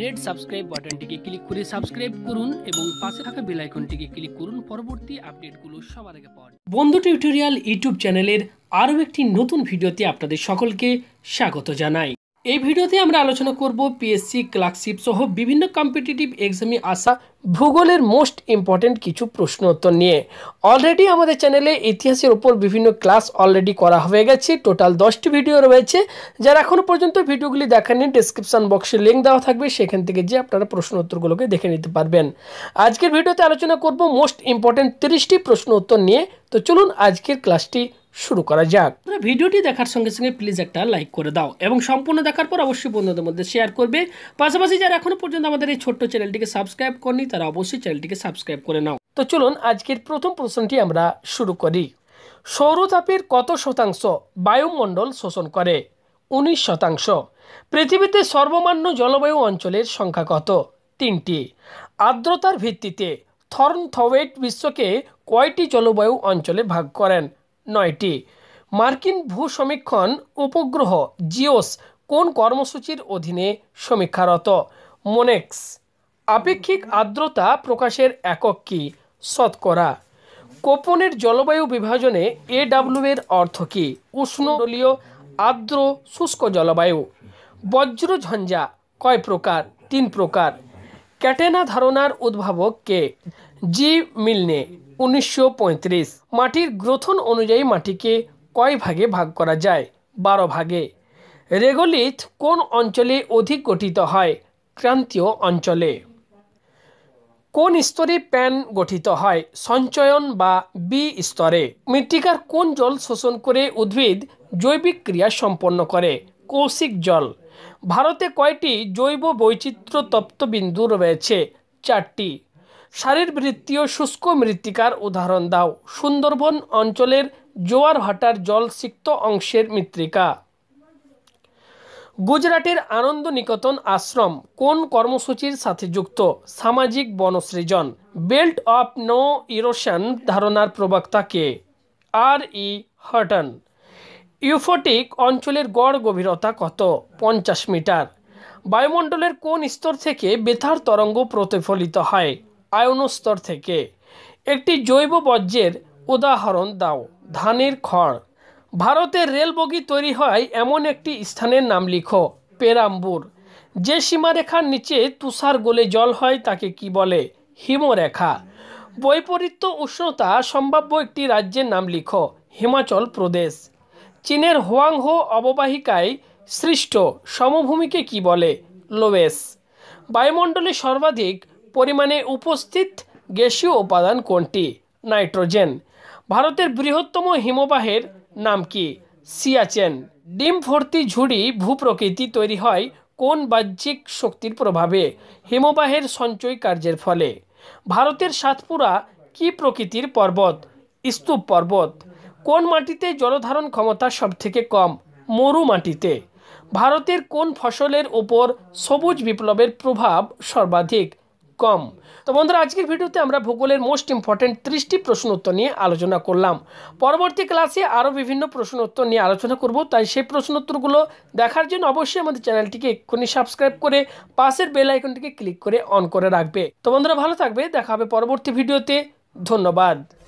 red subscribe বাটনটিকে click করে subscribe করুন এবং পাশে থাকা বেল আইকনটিকে ক্লিক করুন পরবর্তী আপডেটগুলো সবার আগে পাওয়ার বন্ধু টিউটোরিয়াল ইউটিউব চ্যানেলের আরও একটি নতুন ভিডিওতে আপনাদের সকলকে স্বাগত জানাই এই ভিডিওতে আমরা আলোচনা করব পিএসসি ক্লার্কশিপ সহ বিভিন্ন কম্পিটিটিভ এক্সামে আসা ভূগোলের মোস্ট ইম্পর্টেন্ট কিছু প্রশ্ন উত্তর নিয়ে অলরেডি আমাদের চ্যানেলে ইতিহাসের ওপর বিভিন্ন ক্লাস অলরেডি করা হয়ে গেছে টোটাল দশটি ভিডিও রয়েছে যারা এখনও পর্যন্ত ভিডিওগুলি নিন ডিসক্রিপশান বক্সে লিঙ্ক দেওয়া থাকবে সেখান থেকে যে আপনারা প্রশ্ন উত্তরগুলোকে দেখে নিতে পারবেন আজকের ভিডিওতে আলোচনা করব মোস্ট ইম্পর্টেন্ট তিরিশটি প্রশ্ন উত্তর নিয়ে তো চলুন আজকের ক্লাসটি শুরু করা যাক ভিডিওটি দেখার সঙ্গে সঙ্গে প্লিজ একটা লাইক করে দাও এবং সম্পূর্ণ দেখার পর অবশ্যই বন্ধুদের মধ্যে শেয়ার করবে পাশাপাশি যারা এখনো পর্যন্ত আমাদের এই ছোট্ট চ্যানেলটিকে সাবস্ক্রাইব করনি তারা অবশ্যই চ্যানেলটিকে সাবস্ক্রাইব করে নাও তো চলুন আজকের প্রথম প্রশ্নটি আমরা শুরু করি সৌরতাপের কত শতাংশ বায়ুমণ্ডল শোষণ করে উনিশ শতাংশ পৃথিবীতে সর্বমান্য জলবায়ু অঞ্চলের সংখ্যা কত তিনটি আর্দ্রতার ভিত্তিতে থর্নথওয়েট বিশ্বকে কয়টি জলবায়ু অঞ্চলে ভাগ করেন নয়টি মার্কিন ভূ সমীক্ষণ উপগ্রহ জিওস কোন কর্মসূচির অধীনে সমীক্ষারত মোনেক্স আপেক্ষিক আর্দ্রতা প্রকাশের একক কি শতকরা কোপনের জলবায়ু বিভাজনে এডাব্লিউ এর অর্থ কী উষ্ণদলীয় আর্দ্র শুষ্ক জলবায়ু বজ্র ঝঞ্ঝা কয় প্রকার তিন প্রকার ক্যাটেনা ধারণার উদ্ভাবক কে জি মিলনে উনিশশো মাটির গ্রথন অনুযায়ী মাটিকে কয় ভাগে ভাগ করা যায় বারো ভাগে রেগোলিথ কোন অঞ্চলে অধিক গঠিত হয় ক্রান্তীয় অঞ্চলে কোন স্তরে প্যান গঠিত হয় সঞ্চয়ন বা বি স্তরে মৃত্তিকার কোন জল শোষণ করে উদ্ভিদ জৈবিক ক্রিয়া সম্পন্ন করে কৌশিক জল ভারতে কয়টি জৈব বৈচিত্র্য তপ্তবিন্দু রয়েছে চারটি শারীরবৃত্তীয় শুষ্ক মৃত্তিকার উদাহরণ দাও সুন্দরবন অঞ্চলের জোয়ার ভাটার জলসিক্ত অংশের মৃত্তিকা গুজরাটের আনন্দ নিকতন আশ্রম কোন কর্মসূচির সাথে যুক্ত সামাজিক বনসৃজন বেল্ট অফ নো ইরোশন ধারণার প্রবক্তা কে আর ই হটন ইউফোটিক অঞ্চলের গড় গভীরতা কত পঞ্চাশ মিটার বায়ুমণ্ডলের কোন স্তর থেকে বেথার তরঙ্গ প্রতিফলিত হয় আয়নস্তর থেকে একটি জৈব বর্জ্যের উদাহরণ দাও ধানের খড় ভারতের রেল বগি তৈরি হয় এমন একটি স্থানের নাম লিখো পেরাম্বুর যে সীমারেখার নিচে তুষার গোলে জল হয় তাকে কি বলে হিমরেখা বৈপরীত্য উষ্ণতা সম্ভাব্য একটি রাজ্যের নাম লিখো হিমাচল প্রদেশ চীনের হোয়াংহো অববাহিকায় সৃষ্ট সমভূমিকে কি বলে লোয়েস বায়ুমণ্ডলে সর্বাধিক পরিমাণে উপস্থিত গ্যাসীয় উপাদান কোনটি নাইট্রোজেন ভারতের বৃহত্তম হিমবাহের নাম কি সিয়াচেন ডিম ভর্তি ঝুড়ি ভূপ্রকৃতি তৈরি হয় কোন বাহ্যিক শক্তির প্রভাবে হিমবাহের সঞ্চয় কার্যের ফলে ভারতের সাতপুরা কি প্রকৃতির পর্বত স্তূপ পর্বত কোন মাটিতে জলধারণ ক্ষমতা সবথেকে কম মরু মাটিতে ভারতের কোন ফসলের ওপর সবুজ বিপ্লবের প্রভাব সর্বাধিক কম তো বন্ধুরা আজকের ভিডিওতে আমরা ভূগোলের মোস্ট ইম্পর্ট্যান্ট ত্রিশটি প্রশ্ন উত্তর নিয়ে আলোচনা করলাম পরবর্তী ক্লাসে আরও বিভিন্ন প্রশ্ন উত্তর নিয়ে আলোচনা করব তাই সেই প্রশ্ন উত্তরগুলো দেখার জন্য অবশ্যই আমাদের চ্যানেলটিকে এক্ষুনি সাবস্ক্রাইব করে পাশের বেল আইকনটিকে ক্লিক করে অন করে রাখবে তো বন্ধুরা ভালো থাকবে দেখা হবে পরবর্তী ভিডিওতে ধন্যবাদ